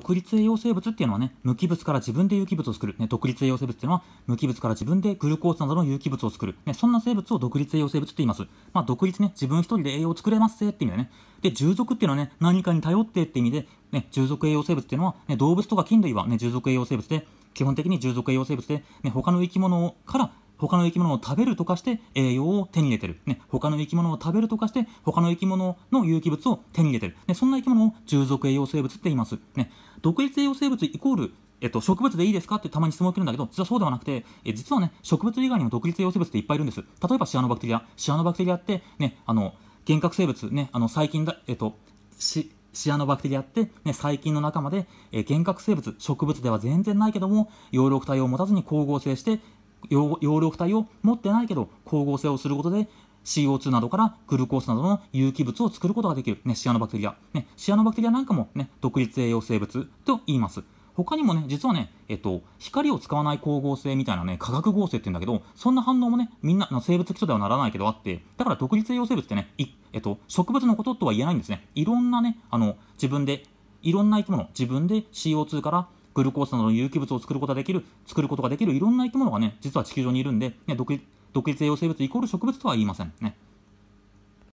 独立栄養生物っていうのはね、無機物から自分で有機物を作る。ね、独立栄養生物っていうのは、無機物から自分でグルコースなどの有機物を作る。ね、そんな生物を独立栄養生物って言います。まあ、独立ね、自分一人で栄養を作れますって意味だね。で、従属っていうのはね、何かに頼ってって意味で、ね、従属栄養生物っていうのは、ね、動物とか菌類はね、従属栄養生物で、基本的に従属栄養生物で、ね、他の生き物から他の生き物を食べるとかして栄養を手に入れてる、ね、他の生き物を食べるとかして他の生き物の有機物を手に入れてる、ね、そんな生き物を従属栄養生物って言います、ね、独立栄養生物イコールえっと、植物でいいですかってたまに質問を受けるんだけど、実はそうではなくて、え実はね、植物以外にも独立栄養生物っていっぱいいるんです。例えばシアノバクテリア。シアノバクテリアって、ね、あの、幻覚生物、ね、あの、細菌だ、えっと、シアノバクテリアって、ね、細菌の仲間で、え幻覚生物、植物では全然ないけども、葉緑体を持たずに光合成して、葉緑体を持ってないけど光合成をすることで CO2 などからグルコースなどの有機物を作ることができる、ね、シアノバクテリア、ね、シアノバクテリアなんかも、ね、独立栄養生物と言います他にもね、実はね、えっと、光を使わない光合成みたいなね、化学合成って言うんだけど、そんな反応もね、みんなの生物基礎ではならないけどあって、だから独立栄養生物ってね、えっと、植物のこととは言えないんですね。いろんなね、あの、自分で、いろんな生き物、自分で CO2 からグルコースなどの有機物を作ることができる、作ることができるいろんな生き物がね、実は地球上にいるんで、ね、独立栄養生物イコール植物とは言いませんね。